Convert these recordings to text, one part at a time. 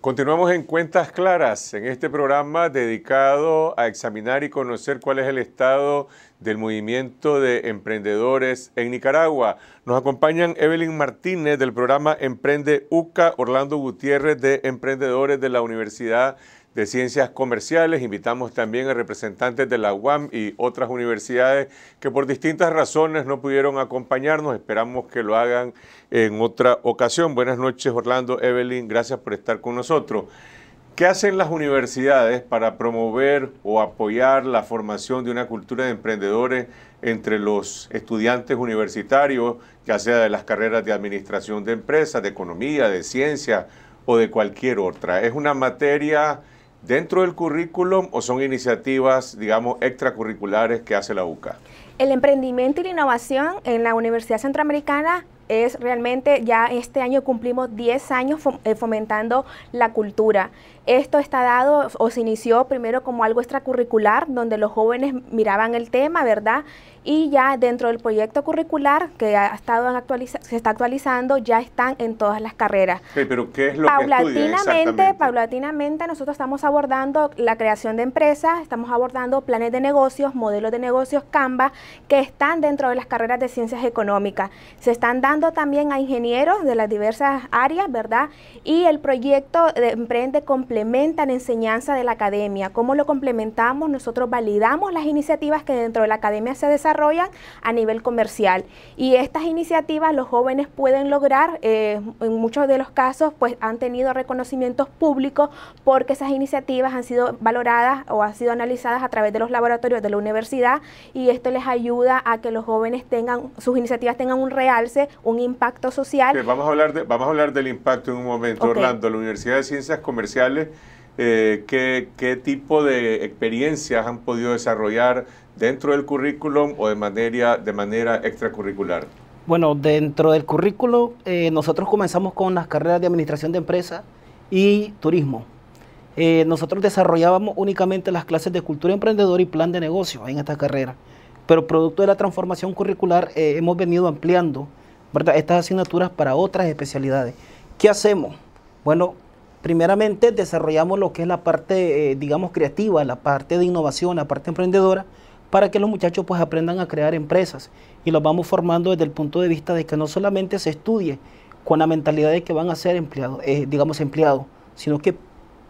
Continuamos en Cuentas Claras, en este programa dedicado a examinar y conocer cuál es el estado del movimiento de emprendedores en Nicaragua. Nos acompañan Evelyn Martínez del programa Emprende UCA, Orlando Gutiérrez de Emprendedores de la Universidad de Ciencias Comerciales. Invitamos también a representantes de la UAM y otras universidades que por distintas razones no pudieron acompañarnos. Esperamos que lo hagan en otra ocasión. Buenas noches, Orlando, Evelyn, gracias por estar con nosotros. ¿Qué hacen las universidades para promover o apoyar la formación de una cultura de emprendedores entre los estudiantes universitarios, ya sea de las carreras de administración de empresas, de economía, de ciencia o de cualquier otra? Es una materia dentro del currículum o son iniciativas, digamos, extracurriculares que hace la UCA? El emprendimiento y la innovación en la Universidad Centroamericana es realmente, ya este año cumplimos 10 años eh, fomentando la cultura. Esto está dado o se inició primero como algo extracurricular, donde los jóvenes miraban el tema, ¿verdad? y ya dentro del proyecto curricular que ha estado se está actualizando, ya están en todas las carreras. pero ¿qué es lo paulatinamente, que Paulatinamente nosotros estamos abordando la creación de empresas, estamos abordando planes de negocios, modelos de negocios Canva, que están dentro de las carreras de ciencias económicas. Se están dando también a ingenieros de las diversas áreas, ¿verdad? Y el proyecto de Emprende complementa la enseñanza de la academia. ¿Cómo lo complementamos? Nosotros validamos las iniciativas que dentro de la academia se desarrollan a nivel comercial. Y estas iniciativas los jóvenes pueden lograr, eh, en muchos de los casos, pues han tenido reconocimientos públicos porque esas iniciativas han sido valoradas o han sido analizadas a través de los laboratorios de la universidad y esto les ayuda a que los jóvenes tengan, sus iniciativas tengan un realce, un impacto social. vamos, a hablar de, vamos a hablar del impacto en un momento, Orlando. La Universidad de Ciencias Comerciales eh, qué, qué, tipo de experiencias han podido desarrollar dentro del currículum o de manera, de manera extracurricular. Bueno, dentro del currículo eh, nosotros comenzamos con las carreras de administración de empresa y turismo. Eh, nosotros desarrollábamos únicamente las clases de cultura emprendedora y plan de negocio en esta carrera, pero producto de la transformación curricular hemos venido ampliando estas asignaturas para otras especialidades. ¿Qué hacemos? Bueno, primeramente desarrollamos lo que es la parte, eh, digamos, creativa, la parte de innovación, la parte emprendedora, para que los muchachos pues aprendan a crear empresas y los vamos formando desde el punto de vista de que no solamente se estudie con la mentalidad de que van a ser empleados, eh, digamos, empleados, sino que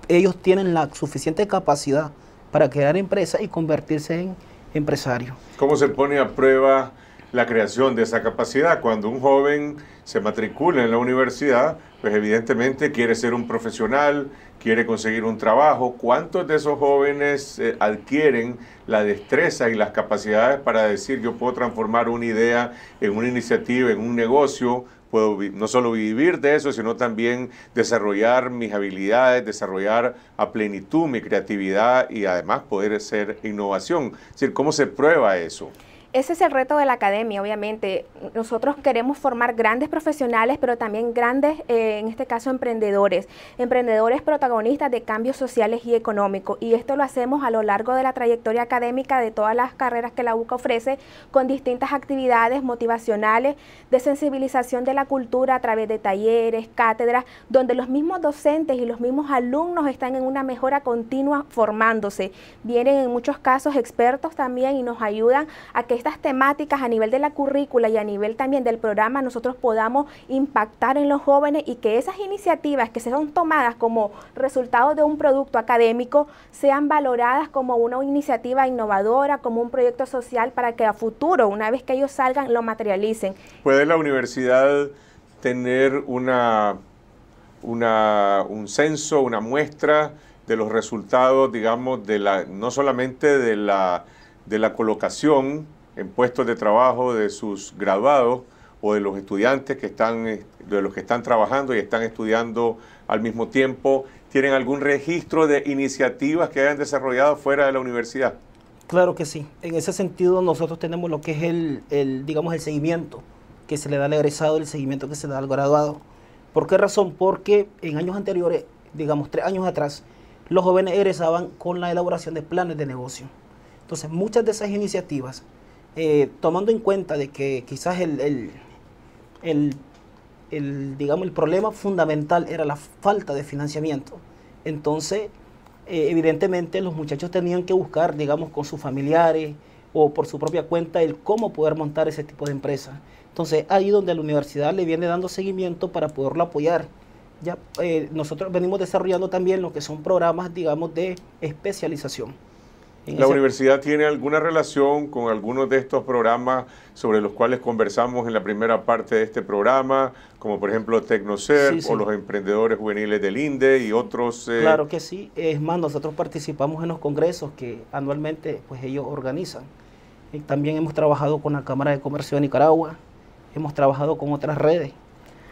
ellos tienen la suficiente capacidad para crear empresas y convertirse en empresarios. ¿Cómo se pone a prueba? la creación de esa capacidad. Cuando un joven se matricula en la universidad, pues evidentemente quiere ser un profesional, quiere conseguir un trabajo. ¿Cuántos de esos jóvenes eh, adquieren la destreza y las capacidades para decir yo puedo transformar una idea en una iniciativa, en un negocio? Puedo no solo vivir de eso, sino también desarrollar mis habilidades, desarrollar a plenitud mi creatividad y además poder ser innovación. Es decir, ¿cómo se prueba eso? Ese es el reto de la academia, obviamente. Nosotros queremos formar grandes profesionales, pero también grandes, eh, en este caso, emprendedores. Emprendedores protagonistas de cambios sociales y económicos. Y esto lo hacemos a lo largo de la trayectoria académica de todas las carreras que la UCA ofrece, con distintas actividades motivacionales, de sensibilización de la cultura a través de talleres, cátedras, donde los mismos docentes y los mismos alumnos están en una mejora continua formándose. Vienen en muchos casos expertos también y nos ayudan a que estas temáticas a nivel de la currícula y a nivel también del programa nosotros podamos impactar en los jóvenes y que esas iniciativas que se son tomadas como resultado de un producto académico sean valoradas como una iniciativa innovadora, como un proyecto social para que a futuro, una vez que ellos salgan, lo materialicen. ¿Puede la universidad tener una, un censo, una muestra de los resultados, digamos, de la, no solamente de la, de la colocación, en puestos de trabajo de sus graduados o de los estudiantes que están, eh, de los que están trabajando y están estudiando al mismo tiempo? ¿Tienen algún registro de iniciativas que hayan desarrollado fuera de la universidad? Claro que sí. En ese sentido nosotros tenemos lo que es el, digamos, el seguimiento que se le da al egresado, el seguimiento que se le da al graduado. ¿Por qué razón? Porque en años anteriores, digamos tres años atrás, los jóvenes egresaban con la elaboración de planes de negocio. Entonces, muchas de esas iniciativas eh, tomando en cuenta de que quizás el, digamos, el problema fundamental era la falta de financiamiento. Entonces, eh, evidentemente los muchachos tenían que buscar, digamos, con sus familiares o por su propia cuenta el cómo poder montar ese tipo de empresa. Entonces, ahí donde la universidad le viene dando seguimiento para poderlo apoyar. Ya, eh, nosotros venimos desarrollando también lo que son programas, digamos, de especialización. ¿La universidad tiene alguna relación con algunos de estos programas sobre los cuales conversamos en la primera parte de este programa, como por ejemplo Tecnocer o los emprendedores juveniles del INDE y otros? Eh, claro que sí, es más, nosotros participamos en los congresos que anualmente pues ellos organizan. Y también hemos trabajado con la Cámara de Comercio de Nicaragua, hemos trabajado con otras redes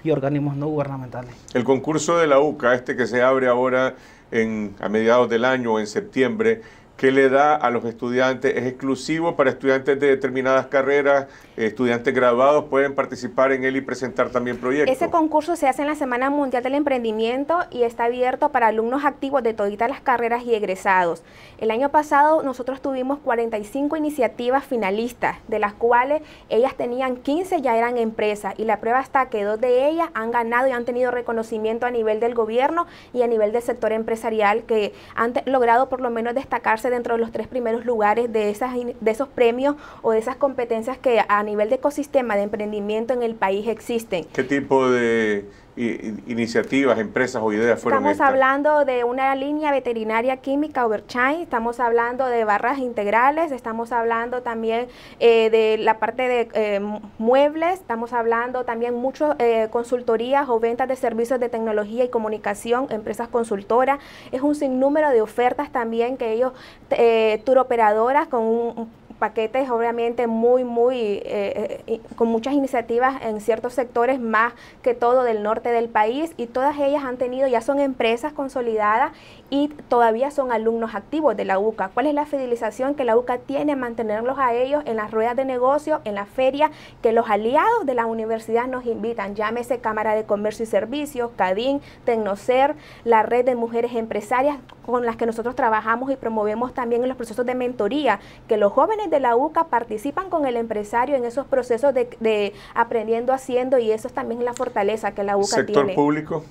y organismos no gubernamentales. El concurso de la UCA, este que se abre ahora en, a mediados del año, en septiembre, que le da a los estudiantes. Es exclusivo para estudiantes de determinadas carreras. Estudiantes graduados pueden participar en él y presentar también proyectos. Ese concurso se hace en la Semana Mundial del Emprendimiento y está abierto para alumnos activos de todas las carreras y egresados. El año pasado nosotros tuvimos 45 iniciativas finalistas, de las cuales ellas tenían 15 ya eran empresas y la prueba está que dos de ellas han ganado y han tenido reconocimiento a nivel del gobierno y a nivel del sector empresarial que han logrado por lo menos destacarse dentro de los tres primeros lugares de, esas, de esos premios o de esas competencias que a nivel de ecosistema de emprendimiento en el país existen. ¿Qué tipo de iniciativas, empresas o ideas fueron Estamos hablando de una línea veterinaria química Overchain, estamos hablando de barras integrales, estamos hablando también eh, de la parte de eh, muebles, estamos hablando también mucho eh, consultorías o ventas de servicios de tecnología y comunicación, empresas consultoras, es un sinnúmero de ofertas también que ellos, eh, turoperadoras con un paquetes obviamente muy, muy, eh, eh, con muchas iniciativas en ciertos sectores, más que todo del norte del país, y todas ellas han tenido, ya son empresas consolidadas y todavía son alumnos activos de la UCA. ¿Cuál es la fidelización que la UCA tiene a mantenerlos a ellos en las ruedas de negocio, en la feria, que los aliados de la universidad nos invitan? Llámese Cámara de Comercio y Servicios, CADIN, Tecnocer, la red de mujeres empresarias con las que nosotros trabajamos y promovemos también en los procesos de mentoría, que los jóvenes de la UCA participan con el empresario en esos procesos de, aprendiendo, haciendo y eso es también la fortaleza que la UCA tiene. ¿Sector público?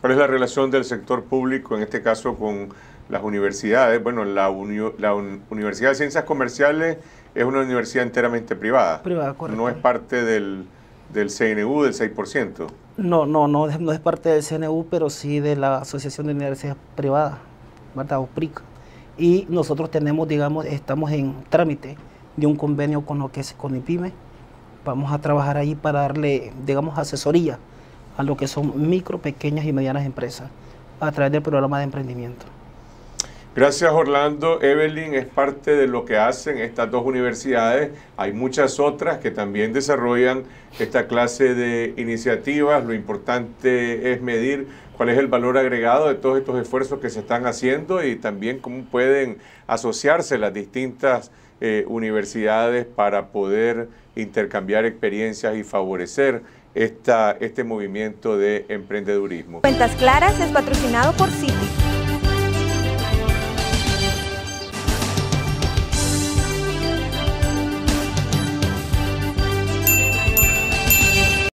¿Cuál es la relación del sector público en este caso con las universidades? Bueno, la, Universidad de Ciencias Comerciales es una universidad enteramente privada. Privada, No es parte del, del CNU del 6%. No, no, no, no es parte del CNU, pero sí de la Asociación de Universidades Privadas, ¿verdad? O y nosotros tenemos, digamos, estamos en trámite de un convenio con lo que es con PYME. Vamos a trabajar ahí para darle, digamos, asesoría a lo que son micro, pequeñas y medianas empresas a través del programa de emprendimiento. Gracias Orlando. Evelyn es parte de lo que hacen estas dos universidades. Hay muchas otras que también desarrollan esta clase de iniciativas. Lo importante es medir cuál es el valor agregado de todos estos esfuerzos que se están haciendo y también cómo pueden asociarse las distintas eh, universidades para poder intercambiar experiencias y favorecer esta, este movimiento de emprendedurismo. Cuentas Claras es patrocinado por Citi